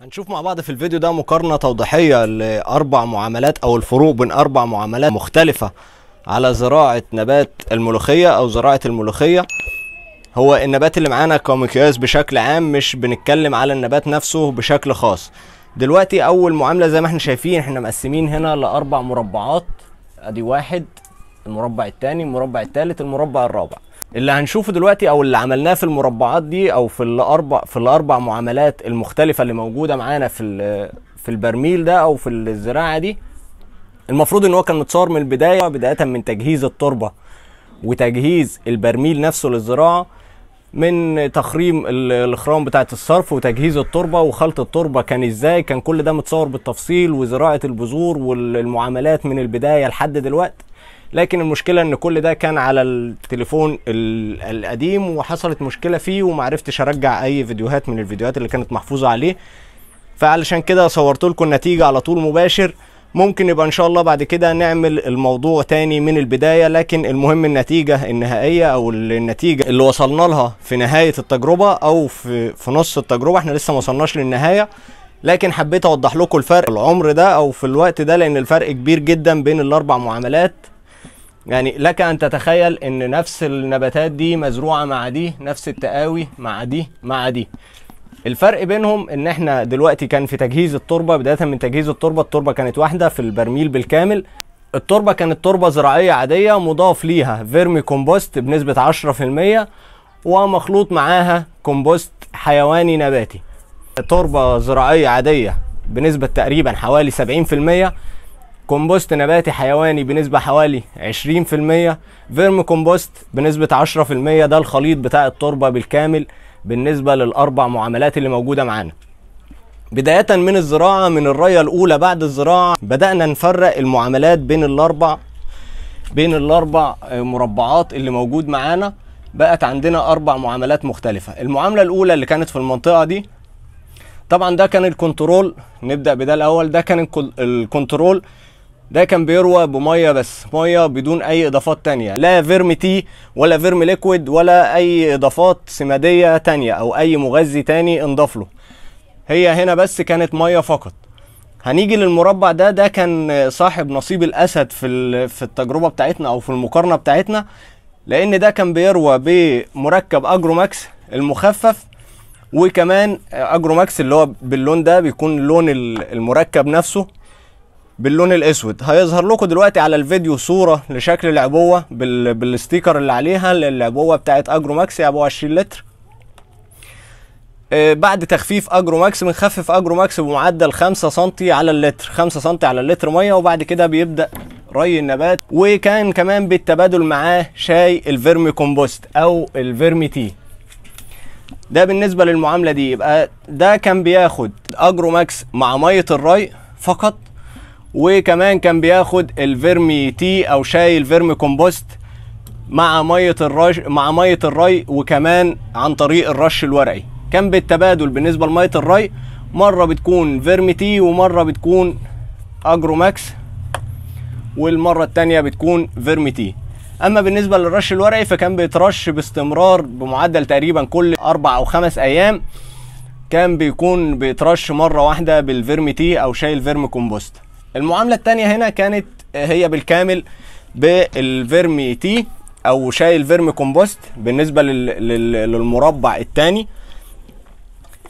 هنشوف مع بعض في الفيديو ده مقارنة توضيحية لأربع معاملات أو الفروق بين أربع معاملات مختلفة على زراعة نبات الملوخية أو زراعة الملوخية هو النبات اللي معانا كمقياس بشكل عام مش بنتكلم على النبات نفسه بشكل خاص دلوقتي أول معاملة زي ما احنا شايفين احنا مقسمين هنا لأربع مربعات أدي واحد المربع الثاني المربع الثالث المربع الرابع اللي هنشوفه دلوقتي او اللي عملناه في المربعات دي او في الاربع في الاربع معاملات المختلفه اللي موجوده معانا في في البرميل ده او في الزراعه دي المفروض ان هو كان متصور من البدايه بدايه من تجهيز التربه وتجهيز البرميل نفسه للزراعه من تخريم الاخرام بتاعه الصرف وتجهيز التربه وخلط التربه كان ازاي كان كل ده متصور بالتفصيل وزراعه البذور والمعاملات من البدايه لحد دلوقتي لكن المشكله ان كل ده كان على التليفون القديم وحصلت مشكله فيه ومعرفتش ارجع اي فيديوهات من الفيديوهات اللي كانت محفوظه عليه فعلشان كده صورت لكم النتيجه على طول مباشر ممكن يبقى ان شاء الله بعد كده نعمل الموضوع تاني من البدايه لكن المهم النتيجه النهائيه او النتيجه اللي وصلنا لها في نهايه التجربه او في في نص التجربه احنا لسه ما وصلناش للنهايه لكن حبيت اوضح لكم الفرق العمر ده او في الوقت ده لان الفرق كبير جدا بين الاربع معاملات يعني لك ان تتخيل ان نفس النباتات دي مزروعه مع دي نفس التقاوي مع دي مع دي الفرق بينهم ان احنا دلوقتي كان في تجهيز التربه بدايه من تجهيز التربه التربه كانت واحده في البرميل بالكامل التربه كانت تربه زراعيه عاديه مضاف ليها فيرمي كومبوست بنسبه 10% ومخلوط معاها كومبوست حيواني نباتي تربه زراعيه عاديه بنسبه تقريبا حوالي 70% كومبوست نباتي حيواني بنسبة حوالي 20% فيرم كومبوست بنسبة 10% ده الخليط بتاع التربة بالكامل بالنسبة للأربع معاملات اللي موجودة معانا بداية من الزراعة من الراية الأولى بعد الزراعة بدأنا نفرق المعاملات بين الأربع بين الأربع آه، مربعات اللي موجود معانا بقت عندنا أربع معاملات مختلفة المعاملة الأولى اللي كانت في المنطقة دي طبعا ده كان الكنترول نبدأ بده الأول ده كان الكنترول ده كان بيروى بميه بس ميه بدون اي اضافات تانية لا فيرم تي ولا فيرم ليكويد ولا اي اضافات سماديه تانية او اي مغذي تاني انضاف له هي هنا بس كانت ميه فقط هنيجي للمربع ده ده كان صاحب نصيب الاسد في في التجربه بتاعتنا او في المقارنه بتاعتنا لان ده كان بيروى بمركب اجروماكس المخفف وكمان اجروماكس اللي هو باللون ده بيكون لون المركب نفسه باللون الاسود هيظهر لكم دلوقتي على الفيديو صوره لشكل العبوه بال... بالستيكر اللي عليها للعبوه بتاعت اجرو ماكس عبوه 20 لتر آه، بعد تخفيف اجرو ماكس بنخفف اجرو ماكس بمعدل 5 سم على اللتر 5 سم على اللتر ميه وبعد كده بيبدا ري النبات وكان كمان بالتبادل معاه شاي الفيرمي كومبوست او الفيرمي تي ده بالنسبه للمعامله دي يبقى ده كان بياخد اجرو ماكس مع ميه الري فقط وكمان كان بياخد الفيرمي تي او شاي الفيرمي كومبوست مع ميه الرش مع ميه الري وكمان عن طريق الرش الورقي كان بالتبادل بالنسبه لميه الري مره بتكون فيرمي تي ومره بتكون اجرو ماكس والمره الثانيه بتكون فيرمي تي اما بالنسبه للرش الورقي فكان بيترش باستمرار بمعدل تقريبا كل اربع او خمس ايام كان بيكون بيترش مره واحده بالفيرمي تي او شاي الفيرمي كومبوست المعامله الثانيه هنا كانت آه، هي بالكامل بالفيرمي تي او شاي الفيرمي كومبوست بالنسبه للمربع الثاني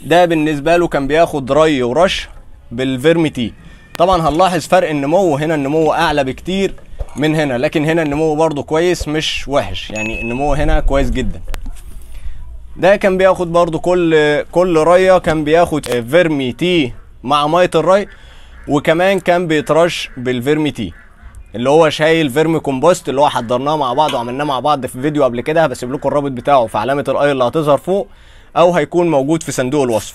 ده بالنسبه له كان بياخد ري ورش بالفيرمي تي طبعا هنلاحظ فرق النمو هنا النمو اعلى بكتير من هنا لكن هنا النمو برضو كويس مش وحش يعني النمو هنا كويس جدا ده كان بياخد برضو كل كل ريه كان بياخد آه، فيرمي تي مع ميه الري وكمان كان بيترش بالفيرمي تي اللي هو شايل فيرمي كومبوست اللي هو حضرناه مع بعض وعملناه مع بعض في فيديو قبل كده هسيب لكم الرابط بتاعه في علامه الاي اللي هتظهر فوق او هيكون موجود في صندوق الوصف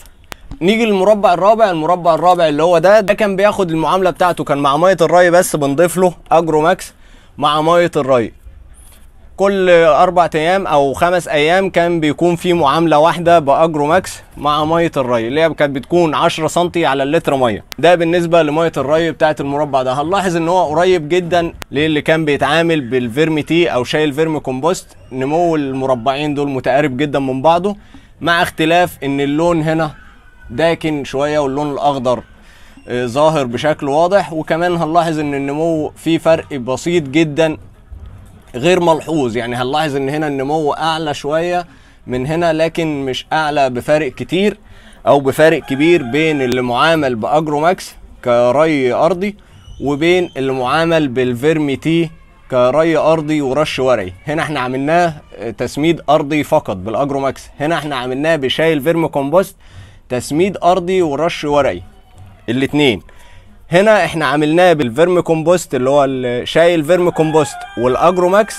نيجي للمربع الرابع المربع الرابع اللي هو ده ده كان بياخد المعامله بتاعته كان مع ميه الري بس بنضيف له اجرو ماكس مع ميه الري كل اربع ايام او خمس ايام كان بيكون في معامله واحده باجرو ماكس مع ميه الري اللي هي كانت بتكون 10 سم على اللتر ميه ده بالنسبه لميه الري بتاعت المربع ده هنلاحظ ان هو قريب جدا للي كان بيتعامل بالفيرمي تي او شاي الفيرمي كومبوست نمو المربعين دول متقارب جدا من بعضه مع اختلاف ان اللون هنا داكن شويه واللون الاخضر آه، ظاهر بشكل واضح وكمان هنلاحظ ان النمو فيه فرق بسيط جدا غير ملحوظ يعني هنلاحظ ان هنا النمو اعلى شويه من هنا لكن مش اعلى بفارق كتير او بفارق كبير بين اللي معامل باجرو ماكس كري ارضي وبين اللي معامل بالفيرمي تي كري ارضي ورش ورقي هنا احنا عملناه تسميد ارضي فقط بالاجرو ماكس هنا احنا عملناه بشايل فيرمي كومبوست تسميد ارضي ورش ورقي الاتنين هنا احنا عملناه بالفيرم كومبوست اللي هو شاي الفيرم كومبوست والاجرو ماكس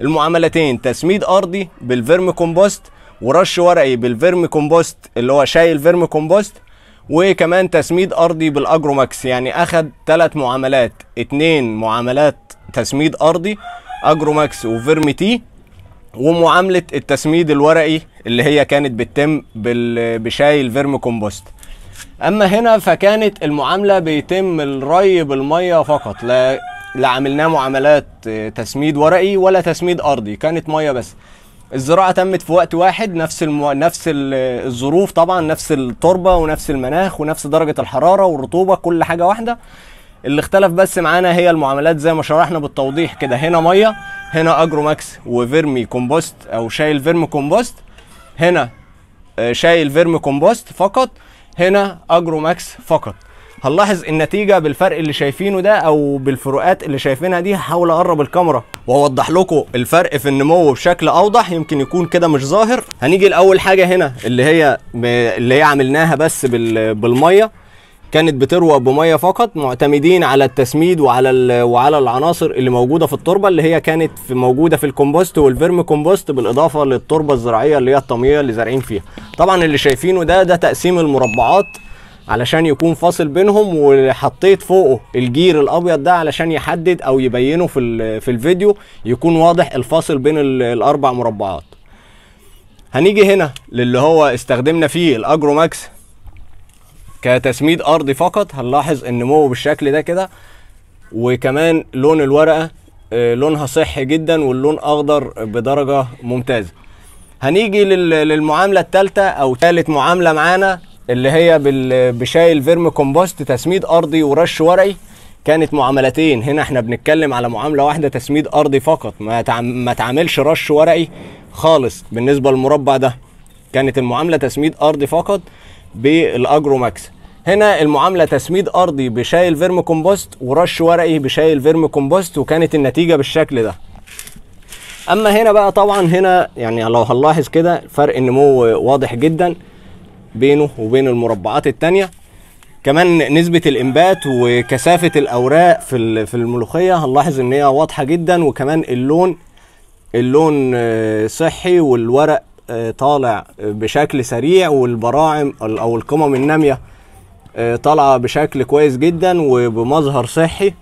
المعاملتين تسميد ارضي بالفيرم كومبوست ورش ورقي بالفيرم كومبوست اللي هو شاي الفيرم كومبوست وكمان تسميد ارضي بالاجرو ماكس يعني اخد ثلاث معاملات اتنين معاملات تسميد ارضي اجرو ماكس وفيرم تي ومعامله التسميد الورقي اللي هي كانت بتتم بشاي الفيرم كومبوست اما هنا فكانت المعامله بيتم الري بالميه فقط لا لا عملناه معاملات تسميد ورقي ولا تسميد ارضي كانت ميه بس الزراعه تمت في وقت واحد نفس المو... نفس الظروف طبعا نفس التربه ونفس المناخ ونفس درجه الحراره والرطوبه كل حاجه واحده اللي اختلف بس معانا هي المعاملات زي ما شرحنا بالتوضيح كده هنا ميه هنا اجرو ماكس وفيرمي كومبوست او شايل فيرمي كومبوست هنا آه، شايل فيرمي كومبوست فقط هنا اجرو ماكس فقط هنلاحظ النتيجة بالفرق اللي شايفينه ده او بالفروقات اللي شايفينها دي هحاول اقرب الكاميرا واوضح لكم الفرق في النمو بشكل اوضح يمكن يكون كده مش ظاهر هنيجي لاول حاجة هنا اللي هي اللي هي عملناها بس بالمية كانت بتروى بميه فقط معتمدين على التسميد وعلى وعلى العناصر اللي موجوده في التربه اللي هي كانت في موجوده في الكومبوست والفيرم كومبوست بالاضافه للتربه الزراعيه اللي هي الطميه اللي زارعين فيها طبعا اللي شايفينه ده ده تقسيم المربعات علشان يكون فاصل بينهم وحطيت فوقه الجير الابيض ده علشان يحدد او يبينه في في الفيديو يكون واضح الفاصل بين الاربع مربعات هنيجي هنا للي هو استخدمنا فيه الاجرو ماكس كتسميد ارضي فقط هنلاحظ النمو بالشكل ده كده وكمان لون الورقه آه، لونها صحي جدا واللون اخضر بدرجه ممتازه هنيجي للمعامله الثالثه او ثالث معامله معانا اللي هي بشاي الفيرم كومبوست تسميد ارضي ورش ورقي كانت معاملتين هنا احنا بنتكلم على معامله واحده تسميد ارضي فقط ما ما تعملش رش ورقي خالص بالنسبه للمربع ده كانت المعامله تسميد ارضي فقط بالاجرو ماكس هنا المعامله تسميد ارضي بشايل فيرم كومبوست ورش ورقي بشايل فيرم كومبوست وكانت النتيجه بالشكل ده اما هنا بقى طبعا هنا يعني لو هنلاحظ كده فرق النمو واضح جدا بينه وبين المربعات التانية كمان نسبة الإنبات وكثافة الأوراق في في الملوخية هنلاحظ إن هي واضحة جدا وكمان اللون اللون آه، صحي والورق آه، طالع بشكل سريع والبراعم او القمم الناميه آه، طالعه بشكل كويس جدا وبمظهر صحي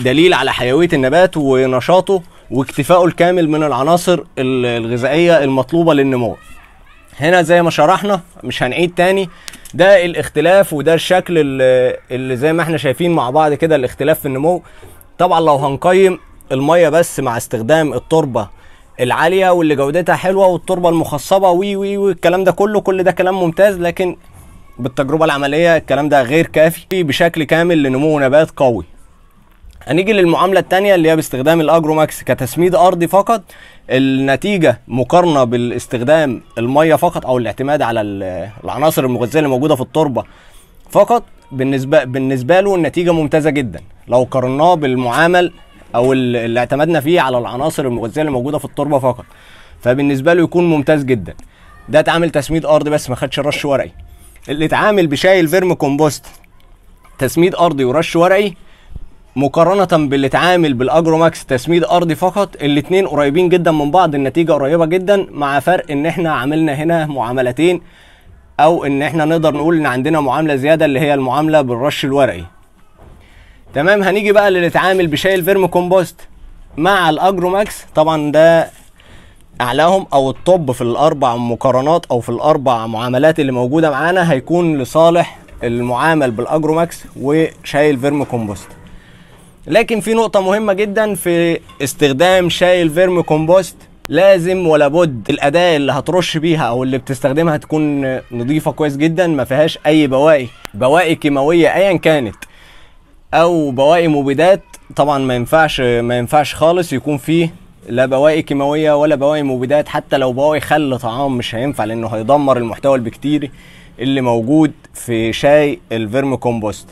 دليل على حيويه النبات ونشاطه واكتفائه الكامل من العناصر الغذائيه المطلوبه للنمو هنا زي ما شرحنا مش هنعيد تاني ده الاختلاف وده الشكل اللي زي ما احنا شايفين مع بعض كده الاختلاف في النمو طبعا لو هنقيم الميه بس مع استخدام التربه العاليه واللي جودتها حلوه والتربه المخصبه وي وي والكلام ده كله كل ده كلام ممتاز لكن بالتجربه العمليه الكلام ده غير كافي بشكل كامل لنمو نبات قوي هنيجي للمعاملة الثانيه اللي هي باستخدام ماكس كتسميد أرضي فقط النتيجة مقارنة بالاستخدام المية فقط أو الاعتماد على العناصر المغذية اللي موجودة في التربة فقط بالنسبة, بالنسبة له النتيجة ممتازة جدا لو قارناه بالمعامل او اللي اعتمدنا فيه على العناصر المغذيه اللي موجوده في التربه فقط فبالنسبه له يكون ممتاز جدا ده اتعامل تسميد ارض بس ما خدش رش ورقي اللي اتعامل بشاي الفيرم كومبوست تسميد ارضي ورش ورقي مقارنة باللي اتعامل بالاجرو ماكس تسميد ارضي فقط الاثنين قريبين جدا من بعض النتيجة قريبة جدا مع فرق ان احنا عملنا هنا معاملتين او ان احنا نقدر نقول ان عندنا معاملة زيادة اللي هي المعاملة بالرش الورقي تمام هنيجي بقى لنتعامل بشاي الفيرم كومبوست مع الاجروماكس طبعا ده اعلاهم او الطب في الاربع مقارنات او في الاربع معاملات اللي موجوده معانا هيكون لصالح المعامل بالاجروماكس وشاي الفيرم كومبوست لكن في نقطة مهمة جدا في استخدام شاي الفيرم كومبوست لازم ولا بد الأداة اللي هترش بيها أو اللي بتستخدمها تكون نظيفة كويس جدا ما فيهاش أي بواقي بواقي كيماوية أيا كانت او بواقي مبيدات طبعا ما ينفعش ما ينفعش خالص يكون فيه لا بواقي كيماويه ولا بواقي مبيدات حتى لو بواقي خل طعام مش هينفع لانه هيدمر المحتوى البكتيري اللي موجود في شاي الفيرم كومبوست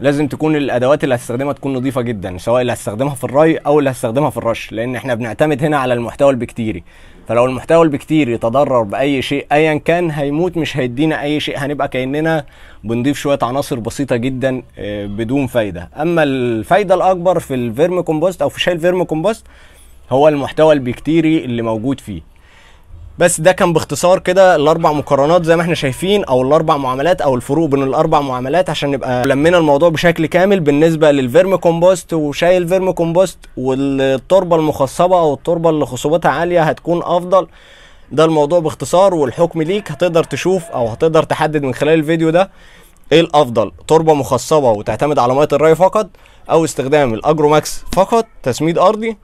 لازم تكون الادوات اللي هتستخدمها تكون نظيفه جدا سواء اللي هتستخدمها في الري او اللي هتستخدمها في الرش لان احنا بنعتمد هنا على المحتوى البكتيري فلو المحتوى بكتير يتضرر باي شيء ايا كان هيموت مش هيدينا اي شيء هنبقى كاننا بنضيف شويه عناصر بسيطه جدا آه، بدون فايده اما الفايده الاكبر في الفيرم كومبوست او في شاي الفيرم كومبوست هو المحتوى البكتيري اللي موجود فيه بس ده كان باختصار كده الاربع مقارنات زي ما احنا شايفين او الاربع معاملات او الفروق بين الاربع معاملات عشان نبقى لمينا الموضوع بشكل كامل بالنسبه للفيرم كومبوست وشاي الفيرم كومبوست والتربه المخصبه او التربه اللي خصوبتها عاليه هتكون افضل ده الموضوع باختصار والحكم ليك هتقدر تشوف او هتقدر تحدد من خلال الفيديو ده ايه الافضل تربه مخصبه وتعتمد على ميه الري فقط او استخدام الاجرو ماكس فقط تسميد ارضي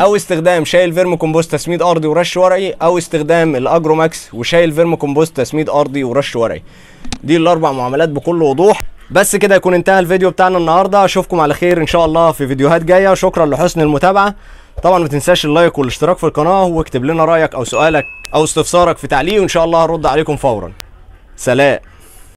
او استخدام شايل فيرمو كومبوست تسميد ارضي ورش ورقي او استخدام الاجرو ماكس وشايل فيرمو كومبوست تسميد ارضي ورش ورقي دي الاربع معاملات بكل وضوح بس كده يكون انتهى الفيديو بتاعنا النهارده اشوفكم على خير ان شاء الله في فيديوهات جايه شكرا لحسن المتابعه طبعا ما تنساش اللايك والاشتراك في القناه واكتب لنا رايك او سؤالك او استفسارك في تعليق وان شاء الله هرد عليكم فورا سلام